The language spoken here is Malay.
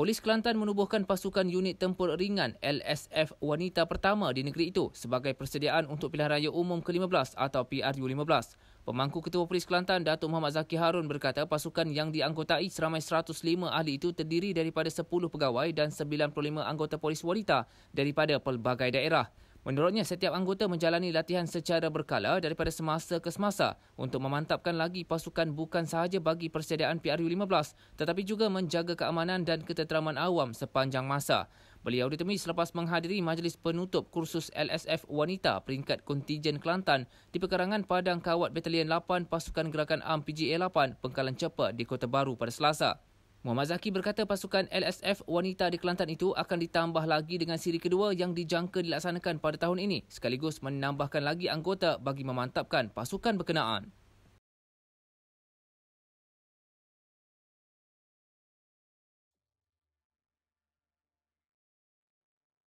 Polis Kelantan menubuhkan pasukan unit tempur ringan LSF wanita pertama di negeri itu sebagai persediaan untuk pilihan raya umum ke-15 atau PRU-15. Pemangku Ketua Polis Kelantan Datuk Muhammad Zaki Harun berkata pasukan yang dianggotai seramai 105 ahli itu terdiri daripada 10 pegawai dan 95 anggota polis wanita daripada pelbagai daerah. Menurutnya, setiap anggota menjalani latihan secara berkala daripada semasa ke semasa untuk memantapkan lagi pasukan bukan sahaja bagi persediaan PRU-15 tetapi juga menjaga keamanan dan keteteraman awam sepanjang masa. Beliau ditemui selepas menghadiri majlis penutup kursus LSF Wanita peringkat kontijen Kelantan di Pekarangan Padang Kawat Batalion 8 Pasukan Gerakan AMPGA 8 Pengkalan Cepat di Kota Baru pada Selasa. Muhammad Zaki berkata pasukan LSF wanita di Kelantan itu akan ditambah lagi dengan siri kedua yang dijangka dilaksanakan pada tahun ini sekaligus menambahkan lagi anggota bagi memantapkan pasukan berkenaan.